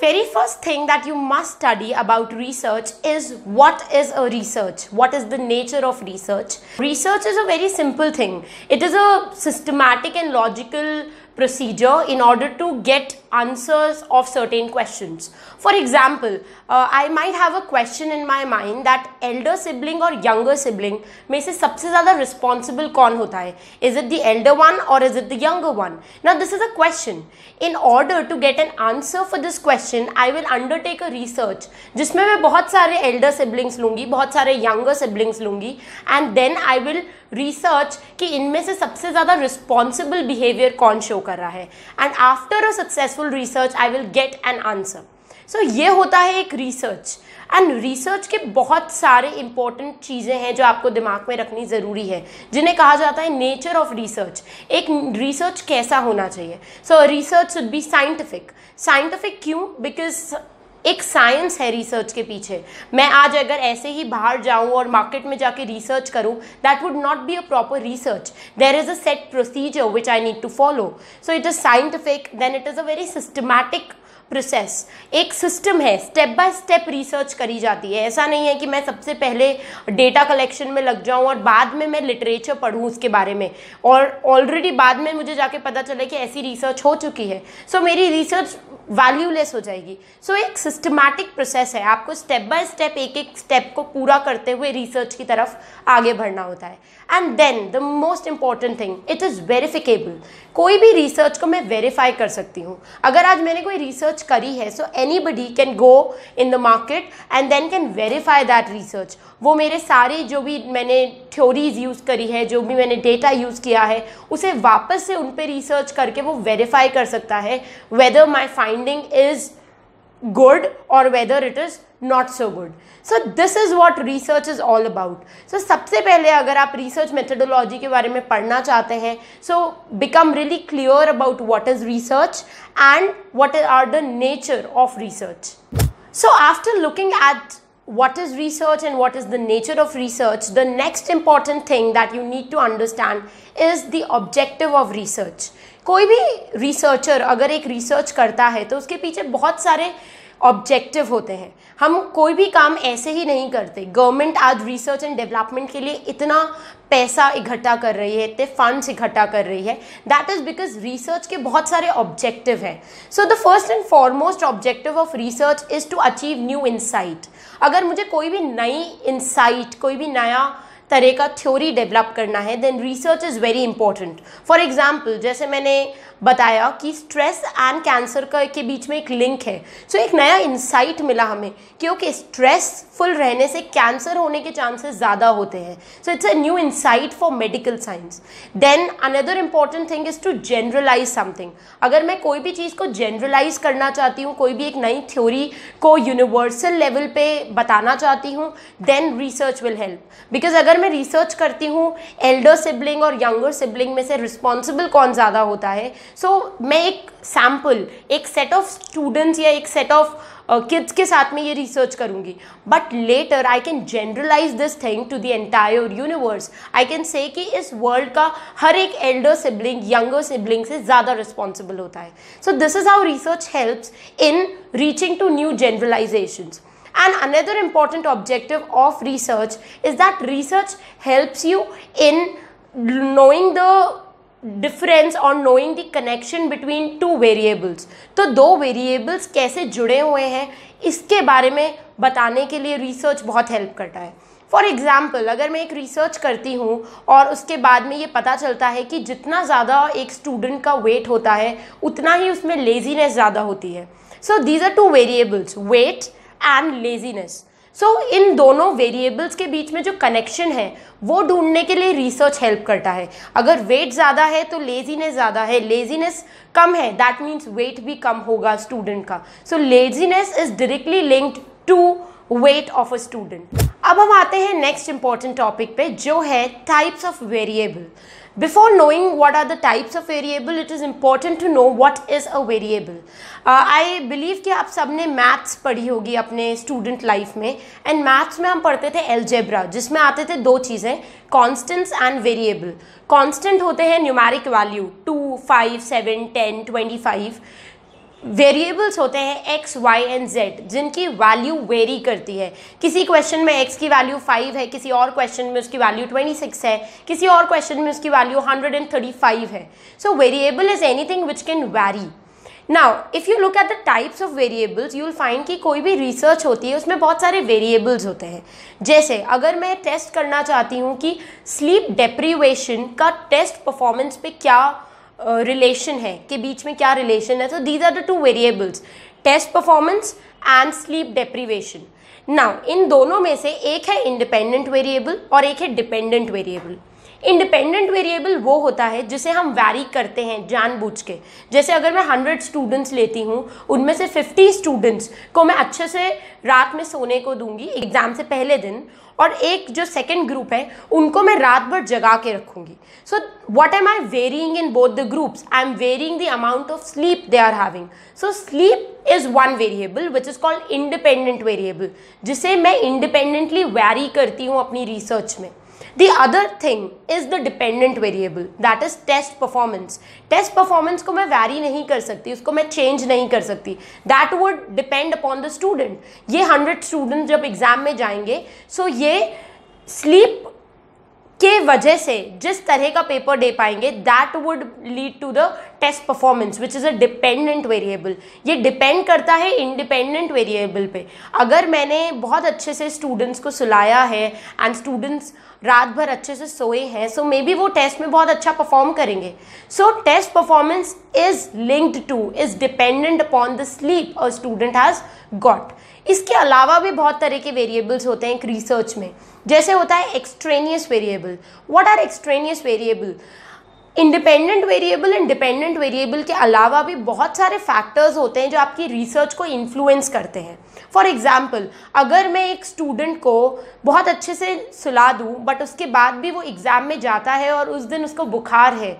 very first thing that you must study about research is what is a research? What is the nature of research? Research is a very simple thing. It is a systematic and logical procedure in order to get answers of certain questions. For example, uh, I might have a question in my mind that elder sibling or younger sibling में से सबसे ज़्यादा responsible कौन होता है Is it the elder one or is it the younger one? Now this is a question. In order to get an answer for this question, I will undertake a research जिसमें मैं बहुत सारे elder siblings लूँगी बहुत सारे younger siblings लूँगी and then I will research कि इनमें से सबसे ज़्यादा responsible behavior कौन show कर रहा है And after a successful successful research I will get an answer so ये होता है एक रिसर्च एंड रिसर्च के बहुत सारे इंपॉर्टेंट चीज़ें हैं जो आपको दिमाग में रखनी ज़रूरी है जिन्हें कहा जाता है नेचर ऑफ रिसर्च एक रिसर्च कैसा होना चाहिए so research should be scientific scientific क्यों बिकॉज एक साइंस है रिसर्च के पीछे मैं आज अगर ऐसे ही बाहर जाऊं और मार्केट में जाके रिसर्च करूं that would not be a proper research there is a set procedure which I need to follow so it is scientific then it is a very systematic process एक सिस्टम है step by step research करी जाती है ऐसा नहीं है कि मैं सबसे पहले डेटा कलेक्शन में लग जाऊँ और बाद में मैं लिटरेचर पढ़ूँ उसके बारे में और ऑलरेडी बाद में मुझे जाके पता चले कि ऐसी रिसर्च हो चुकी है सो so, मेरी रिसर्च वैल्यूलेस हो जाएगी सो so, एक सिस्टमैटिक प्रोसेस है आपको स्टेप बाय स्टेप एक एक स्टेप को पूरा करते हुए रिसर्च की तरफ आगे बढ़ना होता है and then the most important thing it is verifiable कोई भी रिसर्च को मैं वेरीफाई कर सकती हूँ अगर आज मैंने कोई रिसर्च करी है so anybody can go in the market and then can verify that research वो मेरे सारे जो भी मैंने थ्योरीज यूज़ करी है जो भी मैंने डेटा यूज़ किया है उसे वापस से उन पर रिसर्च करके वो वेरीफाई कर सकता है whether my finding is good or whether it is not so good. So this is what research is all about. So सबसे पहले अगर आप research methodology के बारे में पढ़ना चाहते हैं so become really clear about what is research and what are the nature of research. So after looking at what is research and what is the nature of research, the next important thing that you need to understand is the objective of research. कोई भी researcher अगर एक research करता है तो उसके पीछे बहुत सारे ऑब्जेक्टिव होते हैं हम कोई भी काम ऐसे ही नहीं करते गवर्नमेंट आज रिसर्च एंड डेवलपमेंट के लिए इतना पैसा इकट्ठा कर रही है इतने फंड्स इकट्ठा कर रही है दैट इज़ बिकॉज रिसर्च के बहुत सारे ऑब्जेक्टिव हैं so the first and foremost objective of research is to achieve new insight अगर मुझे कोई भी नई इंसाइट कोई भी नया तरह का थ्योरी डेवलप करना है then research is very important for example जैसे मैंने बताया कि स्ट्रेस एंड कैंसर का के बीच में एक लिंक है सो so, एक नया इंसाइट मिला हमें क्योंकि स्ट्रेस स्ट्रेसफुल रहने से कैंसर होने के चांसेस ज़्यादा होते हैं so it's a new insight for medical science then another important thing is to generalize something अगर मैं कोई भी चीज़ को जनरलाइज करना चाहती हूँ कोई भी एक नई थ्योरी को यूनिवर्सल लेवल पे बताना चाहती हूँ then research will help because अगर मैं रिसर्च करती हूँ एल्डर सिबलिंग और यंगर सिबलिंग में से रिस्पॉन्सिबल कौन ज़्यादा होता है सो so, मैं एक सैम्पल एक सेट ऑफ स्टूडेंट्स या एक सेट ऑफ किड्स के साथ में ये रिसर्च करूँगी but later I can generalize this thing to the entire universe I can say कि इस वर्ल्ड का हर एक एल्डर सिबलिंग यंगर सिबलिंग से ज़्यादा रिस्पॉन्सिबल होता है so this is how research helps in reaching to new generalizations And another important objective of research is that research helps you in knowing the difference और knowing the connection between two variables तो दो variables कैसे जुड़े हुए हैं इसके बारे में बताने के लिए रिसर्च बहुत हेल्प करता है फॉर एग्ज़ाम्पल अगर मैं एक रिसर्च करती हूँ और उसके बाद में ये पता चलता है कि जितना ज़्यादा एक स्टूडेंट का वेट होता है उतना ही उसमें लेजीनेस ज़्यादा होती है so these are two variables weight and laziness so इन दोनों वेरिएबल्स के बीच में जो कनेक्शन है वो ढूंढने के लिए रिसर्च हेल्प करता है अगर वेट ज़्यादा है तो लेजीनेस ज़्यादा है लेजीनेस कम है दैट मीन्स वेट भी कम होगा स्टूडेंट का so laziness is directly linked to weight of a student अब हम आते हैं नेक्स्ट इंपॉर्टेंट टॉपिक पे जो है types of variable Before knowing what are the types of variable, it is important to know what is a variable. I uh, believe कि आप सब ने मैथ्स पढ़ी होगी अपने स्टूडेंट लाइफ में एंड मैथ्स में हम पढ़ते थे एल्जेब्रा जिसमें आते थे दो चीज़ें कॉन्स्टेंट्स एंड वेरिएबल कॉन्स्टेंट होते हैं numeric value two five seven ten twenty five variables होते हैं एक्स वाई एंड जेड जिनकी वैल्यू वेरी करती है किसी क्वेश्चन में एक्स की वैल्यू फाइव है किसी और क्वेश्चन में उसकी वैल्यू ट्वेंटी सिक्स है किसी और क्वेश्चन में उसकी value hundred and thirty five है so variable is anything which can vary now if you look at the types of variables you will find कि कोई भी रिसर्च होती है उसमें बहुत सारे वेरिएबल्स होते हैं जैसे अगर मैं टेस्ट करना चाहती हूँ कि स्लीप डेप्रीवेशन का टेस्ट परफॉर्मेंस पे क्या रिलेशन uh, है के बीच में क्या रिलेशन है तो these are the two variables test performance and sleep deprivation now इन दोनों में से एक है इंडिपेंडेंट वेरिएबल और एक है डिपेंडेंट वेरिएबल इंडिपेंडेंट वेरिएबल वो होता है जिसे हम वैरी करते हैं जानबूझ के जैसे अगर मैं हंड्रेड स्टूडेंट्स लेती हूँ उनमें से फिफ्टी स्टूडेंट्स को मैं अच्छे से रात में सोने को दूंगी एग्ज़ाम से पहले दिन और एक जो सेकेंड ग्रुप है उनको मैं रात भर जगा के रखूँगी so what am I varying in both the groups I am varying the amount of sleep they are having so sleep is one variable which is called independent variable जिसे मैं इंडिपेंडेंटली वैरी करती हूँ अपनी research में The other thing is the dependent variable that is test performance. Test performance को मैं vary नहीं कर सकती उसको मैं change नहीं कर सकती That would depend upon the student. ये 100 students जब exam में जाएंगे so ये sleep के वजह से जिस तरह का पेपर दे पाएंगे that would lead to the test performance which is a dependent variable ये डिपेंड करता है इंडिपेंडेंट वेरिएबल पे अगर मैंने बहुत अच्छे से स्टूडेंट्स को सुलाया है एंड स्टूडेंट्स रात भर अच्छे से सोए हैं सो मे बी वो टेस्ट में बहुत अच्छा परफॉर्म करेंगे so test performance is linked to is dependent upon the sleep और स्टूडेंट हैज़ गॉट इसके अलावा भी बहुत तरह के वेरिएबल्स होते हैं एक रिसर्च में जैसे होता है extraneous variable what are extraneous variable independent variable and dependent variable के अलावा भी बहुत सारे फैक्टर्स होते हैं जो आपकी रिसर्च को इन्फ्लुएंस करते हैं फॉर एग्ज़ाम्पल अगर मैं एक स्टूडेंट को बहुत अच्छे से सुला दूँ बट उसके बाद भी वो एग्ज़ाम में जाता है और उस दिन उसको बुखार है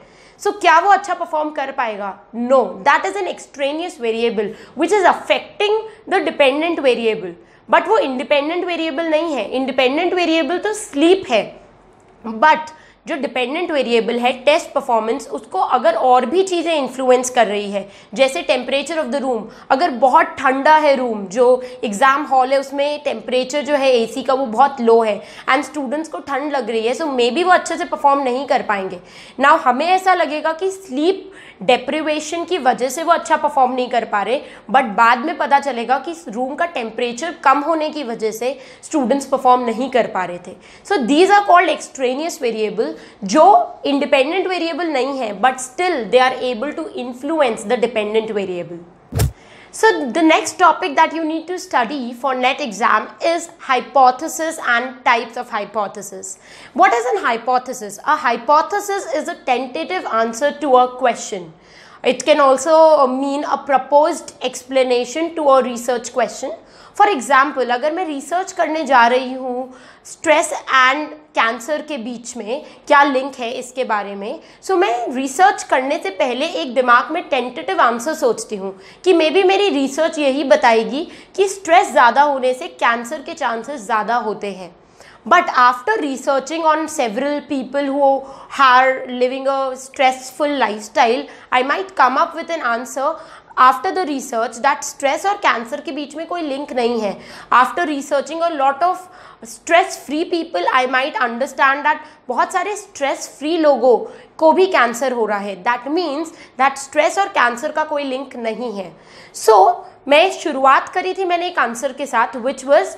सो so, क्या वो अच्छा परफॉर्म कर पाएगा no that is an extraneous variable which is affecting the dependent variable but वो इंडिपेंडेंट वेरिएबल नहीं है इंडिपेंडेंट वेरिएबल तो स्लीप है बट जो डिपेंडेंट वेरिएबल है टेस्ट परफॉर्मेंस उसको अगर और भी चीज़ें इन्फ्लुएंस कर रही है जैसे टेम्परेचर ऑफ द रूम अगर बहुत ठंडा है रूम जो एग्ज़ाम हॉल है उसमें टेम्परेचर जो है एसी का वो बहुत लो है एंड स्टूडेंट्स को ठंड लग रही है सो मे बी वो अच्छे से परफॉर्म नहीं कर पाएंगे ना हमें ऐसा लगेगा कि स्लीप डेप्रिवेशन की वजह से वो अच्छा परफॉर्म नहीं कर पा रहे बट बाद में पता चलेगा कि रूम का टेम्परेचर कम होने की वजह से स्टूडेंट्स परफॉर्म नहीं कर पा रहे थे so these are called extraneous variable Jo independent variable नहीं है but still they are able to influence the dependent variable So the next topic that you need to study for NET exam is hypothesis and types of hypothesis. What is an hypothesis? A hypothesis is a tentative answer to a question. It can also mean a proposed explanation to a research question for example अगर मैं research करने जा रही हूँ stress and cancer के बीच में क्या लिंक है इसके बारे में सो so, मैं रिसर्च करने से पहले एक दिमाग में टेंटेटिव आंसर सोचती हूँ कि मे बी मेरी रिसर्च यही बताएगी कि स्ट्रेस ज़्यादा होने से कैंसर के चांसेस ज़्यादा होते हैं but after researching on several people who are living a stressful life style I might come up with an answer after the research that stress और कैंसर के बीच में कोई लिंक नहीं है after researching a lot of stress free people I might understand that बहुत सारे stress free लोगों को भी कैंसर हो रहा है दैट मीन्स दैट स्ट्रेस और कैंसर का कोई लिंक नहीं है सो so, मैं शुरुआत करी थी मैंने एक आंसर के साथ विच वॉज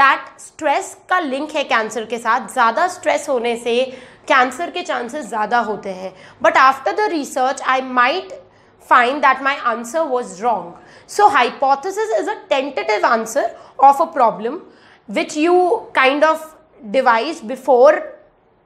दैट स्ट्रेस का लिंक है कैंसर के साथ ज़्यादा स्ट्रेस होने से कैंसर के चांसेस ज़्यादा होते हैं but after the research I might find that my answer was wrong. So hypothesis is a tentative answer of a problem which you kind of devise before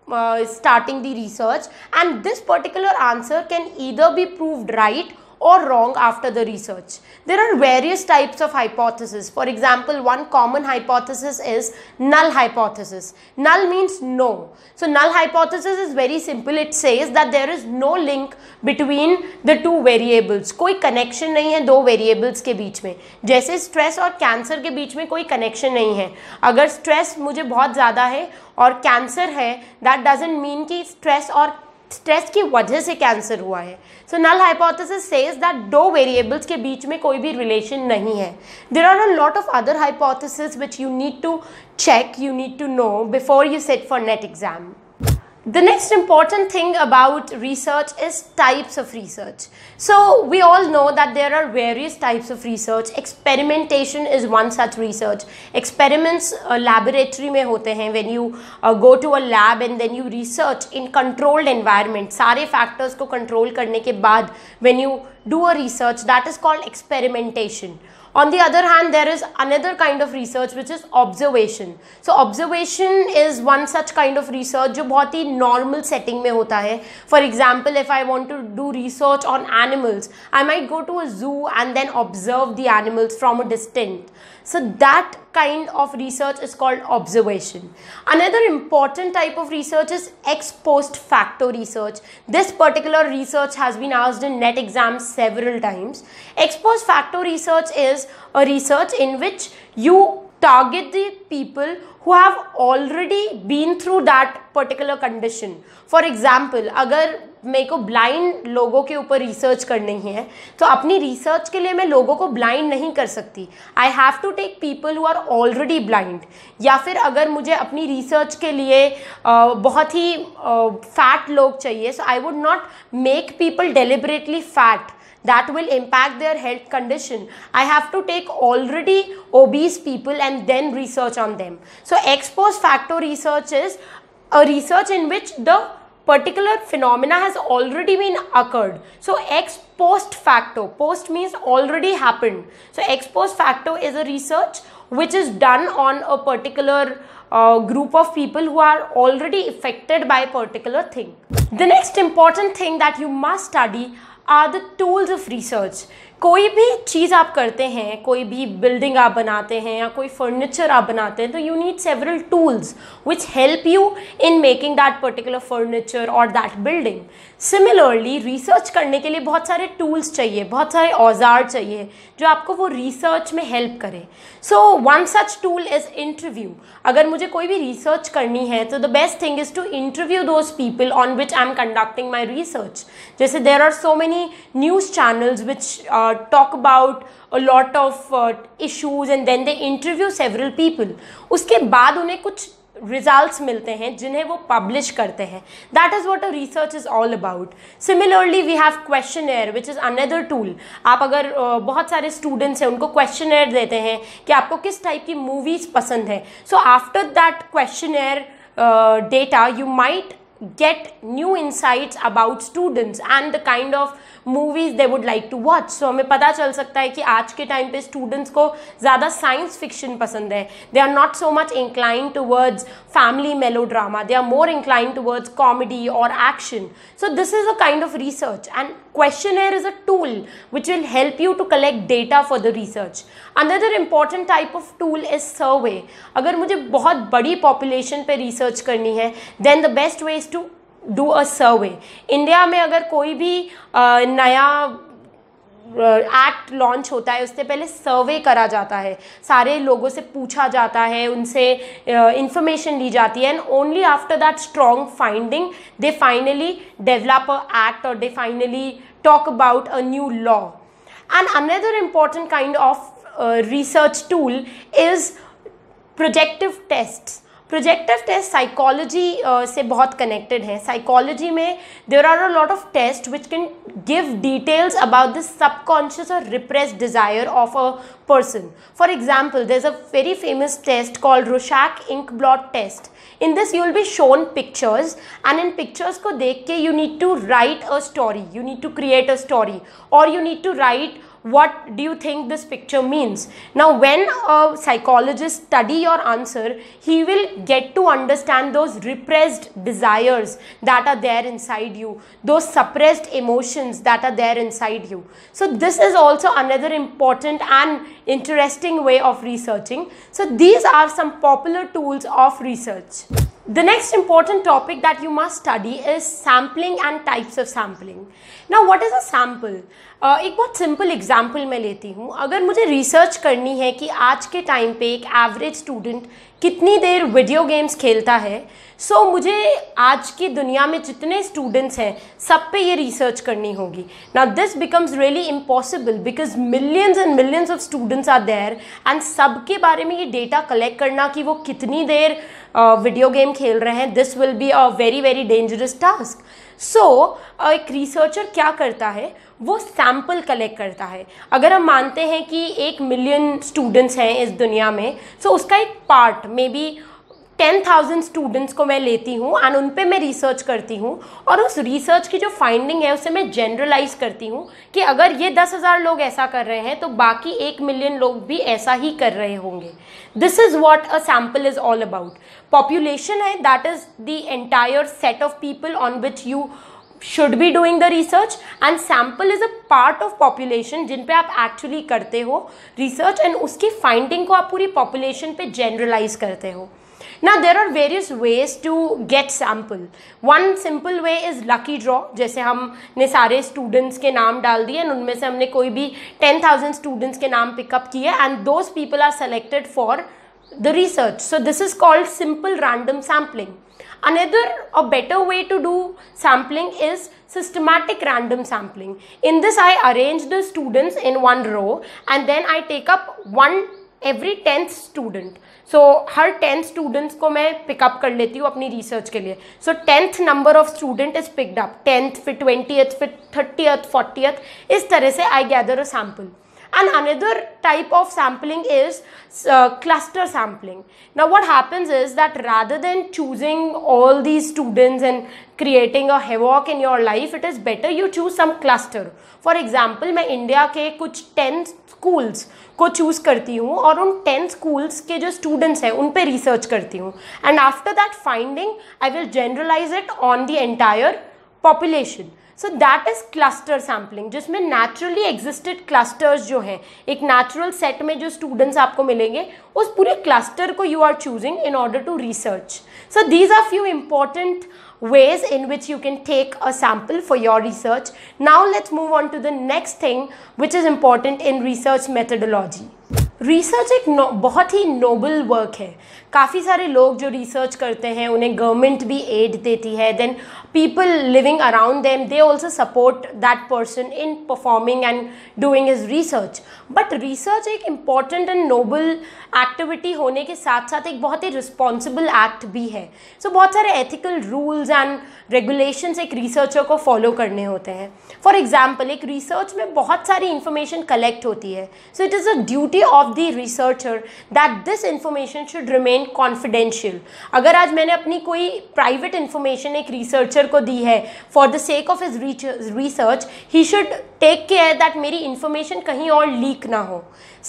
uh, starting the research and this particular answer can either be proved right or wrong after the research. There are various types of hypothesis For example, one common hypothesis is null hypothesis. Null means no. So null hypothesis is very simple. It says that there is no link between the two variables. koi connection nahi hai do variables ke beech mein jaise stress aur cancer ke beech mein koi connection nahi hai agar stress mujhe bahut zyada hai और cancer है that doesn't mean कि stress और stress की वजह से cancer हुआ है so null hypothesis says that दो वेरिएबल्स के बीच में कोई भी रिलेशन नहीं है there are a lot of other hypothesis which you need to check you need to know before you set for NET exam The next important thing about research is types of research. So we all know that there are various types of research. Experimentation is one such research. Experiments uh, laboratory में होते when you uh, go to a lab and then you research in controlled environment. Sare factors ko control करने ke baad when you do a research that is called experimentation. On the other hand, there is another kind of research which is observation. So observation is one such kind of research jo bahut hi normal setting mein hota hai For example, if I want to do research on animals, I might go to a zoo and then observe the animals from a distance. So that kind of research is called observation. Another important type of research is ex post facto research. This particular research has been asked in net exams several times. Ex post facto research is a research in which you target the people who have already been through that particular condition. For example, agar મેકો blind લોકો કે ઉપર research કરની હૈ તો અપની research કે લિયે મે લોકો કો બ્લાઇન્ડ નહીં કર સકતી I have to take people フー are already blind યા ફિર અગર મુજે અપની રિસર્ચ કે લિયે બહોત હી ફેટ લોગ ચાહીએ so I would not make people deliberately fat that will impact their health condition I have to take already obese people and then research on them so expose factor research is a research in which the particular phenomena has already been occurred. So ex post facto, post means already happened. So ex post facto is a research which is done on a particular uh, group of people who are already affected by a particular thing. The next important thing that you must study are the tools of research. कोई भी चीज़ आप करते हैं कोई भी building आप बनाते हैं या कोई फर्नीचर आप बनाते हैं तो you need several tools which help you in making that particular furniture और दैट बिल्डिंग सिमिलरली रिसर्च करने के लिए बहुत सारे टूल्स चाहिए बहुत सारे औजार चाहिए जो आपको वो रिसर्च में हेल्प करे so one such tool is interview अगर मुझे कोई भी रिसर्च करनी है तो the best thing is to interview those people on which I am conducting my research जैसे there are so many news channels which talk about lot of issues and then they interview several people उसके बाद उन्हें कुछ results मिलते हैं जिन्हें वो publish करते हैं that is what a research is all about similarly we have questionnaire which is another tool आप अगर uh, बहुत सारे स्टूडेंट्स हैं उनको क्वेश्चन एयर देते हैं कि आपको किस टाइप की मूवीज़ पसंद है so after that questionnaire data you might get new insights about students and the kind of movies they would like to watch so हमें पता चल सकता है कि आज के पे students को ज़्यादा science fiction पसंद है they are not so much inclined towards family melodrama they are more inclined towards comedy or action so this is a kind of research and questionnaire is a tool which will help you to collect data for the research another important type of tool is survey अगर मुझे बहुत बड़ी population पे research करनी है then the best way to do a survey India में अगर कोई भी नया एक्ट लॉन्च होता है उससे पहले सर्वे करा जाता है सारे लोगों से पूछा जाता है उनसे इंफॉर्मेशन ली जाती है and only after that strong finding they finally develop a act और they finally talk about a new law and another important kind of research tool is projective test projective test psychology uh, से बहुत connected है psychology में there are a lot of test which can give details about the subconscious और repress desire of a person for example there is a very famous test called Rorschach ink blot test in this you will be shown pictures and in pictures को देख के you need to write a story you need to create a story और you need to write what do you think this picture means now when a psychologist study your answer he will get to understand those repressed desires that are there inside you those suppressed emotions that are there inside you so this is also another important and interesting way of researching so these are some popular tools of research The next important topic that you must study is sampling and types of sampling. Now what is a sample? Uh, एक बहुत simple example मैं लेती हूँ अगर मुझे research करनी है कि आज के time पे एक average student कितनी देर video games खेलता है सो so, मुझे आज की दुनिया में जितने स्टूडेंट्स हैं सब पे ये रिसर्च करनी होगी ना this becomes really impossible because millions and millions of students are there and सब के बारे में ये डेटा कलेक्ट करना कि वो कितनी देर वीडियो गेम खेल रहे हैं this will be a very very dangerous task so एक रिसर्चर क्या करता है वो सैम्पल कलेक्ट करता है अगर हम मानते हैं कि एक मिलियन स्टूडेंट्स हैं इस दुनिया में सो so उसका एक part may be ten thousand students को मैं लेती हूँ एंड उन पर मैं रिसर्च करती हूँ और उस रिसर्च की जो फाइंडिंग है उसे मैं जनरलाइज करती हूँ कि अगर ये दस हज़ार लोग ऐसा कर रहे हैं तो बाकी एक मिलियन लोग भी ऐसा ही कर रहे होंगे this is what a sample is all about population है that is the entire set of people on which you should be doing the research and sample is a part of population जिन पर आप actually करते हो research and उसकी finding को आप पूरी पॉपुलेशन पर जनरलाइज करते हो Now there are various ways to get sample. One simple way is lucky draw जैसे हमने सारे students के नाम डाल दिए and उनमें से हमने कोई भी 10,000 students के नाम up किए and those people are selected for the research. So this is called simple random sampling. Another or better way to do sampling is systematic random sampling. In this I arrange the students in one row and then I take up one every tenth student so हर tenth students को मैं pickup कर लेती हूँ अपनी research के लिए so tenth number of student is picked up tenth फिर ट्वेंटी फिर थर्टियथ फोर्टी इस तरह से I gather a sample And another type of sampling is uh, cluster sampling. Now what happens is that rather than choosing all these students and creating a havoc in your life, it is better you choose some cluster. For example, मैं India के कुछ 10 schools को choose करती हूँ और उन 10 schools के जो students हैं उन पे research करती हूँ And after that finding, I will generalize it on the entire population. So that is cluster sampling जिसमें नेचुरली एग्जिस्टेड क्लस्टर्स जो हैं एक नेचुरल सेट में जो स्टूडेंट्स आपको मिलेंगे उस पूरे क्लस्टर को you are choosing in order to research so these are few important ways in which you can take a sample for your research now let's move on to the next thing which is important in research methodology research एक बहुत ही Nobel work है काफ़ी सारे लोग जो research करते हैं उन्हें गवर्नमेंट भी एड देती है then people living around them they also support that person in performing and doing is research but research एक इम्पॉर्टेंट एंड नोबल एक्टिविटी होने के साथ साथ एक बहुत ही रिस्पॉन्सिबल एक्ट भी है सो so, बहुत सारे एथिकल रूल्स एंड रेगुलेशंस एक रिसर्चर को फॉलो करने होते हैं फॉर एग्जाम्पल एक रिसर्च में बहुत सारी इंफॉर्मेशन कलेक्ट होती है so it is a duty of the researcher that this information should remain confidential अगर आज मैंने अपनी कोई प्राइवेट इंफॉर्मेशन एक रिसर्चर को दी है for the sake of his research he should take care that मेरी इन्फॉर्मेशन कहीं और लीक ना हो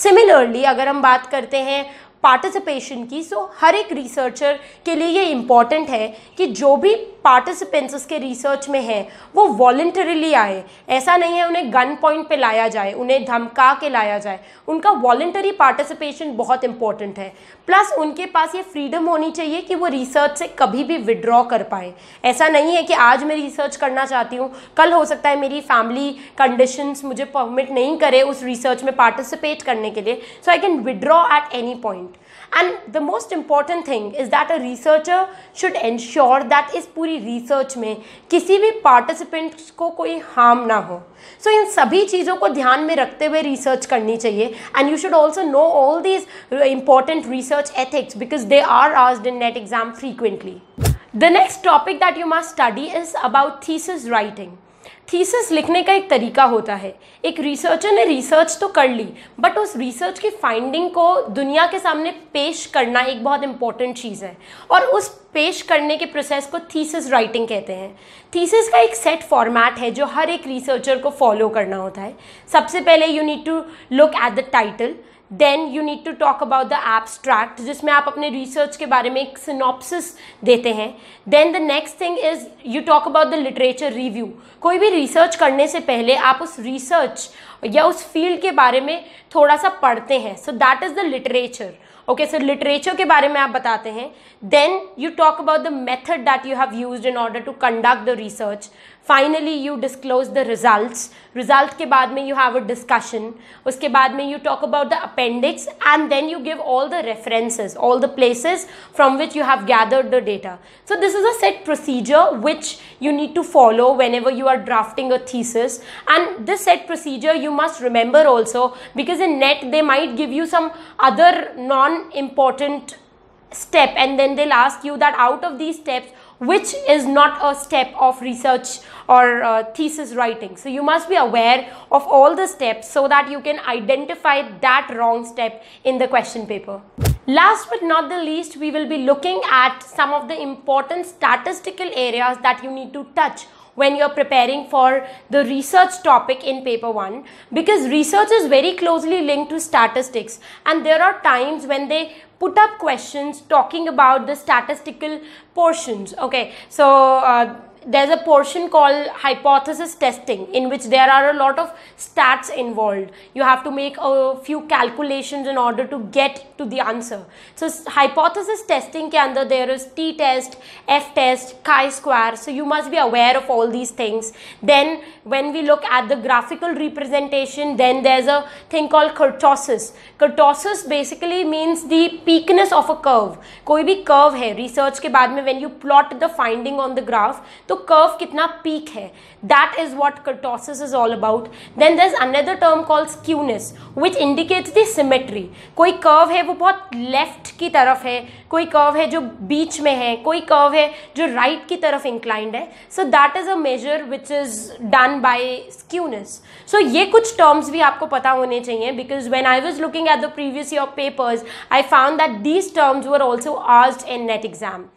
सिमिलरली अगर हम बात करते हैं पार्टिसिपेशन की सो so, हर एक रिसर्चर के लिए ये इम्पॉर्टेंट है कि जो भी पार्टिसिपेंट्स उसके रिसर्च में हैं वो वॉल्टरली आए ऐसा नहीं है उन्हें गन पॉइंट पे लाया जाए उन्हें धमका के लाया जाए उनका वॉल्टरी पार्टिसिपेशन बहुत इंपॉर्टेंट है प्लस उनके पास ये फ्रीडम होनी चाहिए कि वो रिसर्च से कभी भी विड्रॉ कर पाए ऐसा नहीं है कि आज मैं रिसर्च करना चाहती हूँ कल हो सकता है मेरी फैमिली कंडीशंस मुझे परमिट नहीं करे उस रिसर्च में पार्टिसिपेट करने के लिए so I can withdraw at any point and the most important thing is that a researcher should ensure that इस पूरी research में किसी भी participant को कोई harm ना हो so इन सभी चीज़ों को ध्यान में रखते हुए research करनी चाहिए and you should also know all these important research ethics because they are asked in net exam frequently. The next topic that you must study is about thesis writing. Thesis लिखने का एक तरीका होता है एक researcher ने research तो कर ली बट उस रिसर्च की फाइंडिंग को दुनिया के सामने पेश करना एक बहुत इंपॉर्टेंट चीज़ है और उस पेश करने के प्रोसेस को थीसिस राइटिंग कहते हैं थीसिस का एक सेट फॉर्मेट है जो हर एक रिसर्चर को फॉलो करना होता है सबसे पहले you need to look at the title then you need to talk about the abstract जिसमें आप अपने रिसर्च के बारे में एक सिनॉप्सिस देते हैं then the next thing is you talk about the literature review कोई भी रिसर्च करने से पहले आप उस रिसर्च या उस फील्ड के बारे में थोड़ा सा पढ़ते हैं so that is the literature okay sir literature के बारे में आप बताते हैं then you talk about the method that you have use in order to conduct the research finally you disclose the results result के बाद में यू हैव अ डिस्कशन उसके बाद में you talk about the appendix and then you give all the references all the places from which you have gathered the data so this is a set procedure which you need to follow whenever you are drafting a thesis and this set procedure you must remember also because in net they might give you some other non important step and then they'll ask you that out of these steps which is not a step of research or uh, thesis writing. So you must be aware of all the steps so that you can identify that wrong step in the question paper. Last but not the least, we will be looking at some of the important statistical areas that you need to touch when you're preparing for the research topic in paper 1 because research is very closely linked to statistics and there are times when they put up questions talking about the statistical portions okay so uh, there's a portion called hypothesis testing in which there are a lot of stats involved you have to make a few calculations in order to get to the answer so hypothesis testing ke andar there is t test f test chi square so you must be aware of all these things then when we look at the graphical representation then there's a thing called kurtosis kurtosis basically means the peakness of a curve koi bhi curve hai research ke baad mein when you plot the finding on the graph to curve कितना peak है that is what kurtosis is all about then there is another term call skewness which indicate the symmetry कोई curve है वो बहुत left की तरफ है कोई कर्व है जो बीच में है कोई कर्व है जो राइट right की तरफ इंक्लाइंड है so that is a measure which is done by skewness so ये कुछ टर्म्स भी आपको पता होने चाहिए because when I was looking at the previous year papers I found that these terms were also आज इन नेट एग्जाम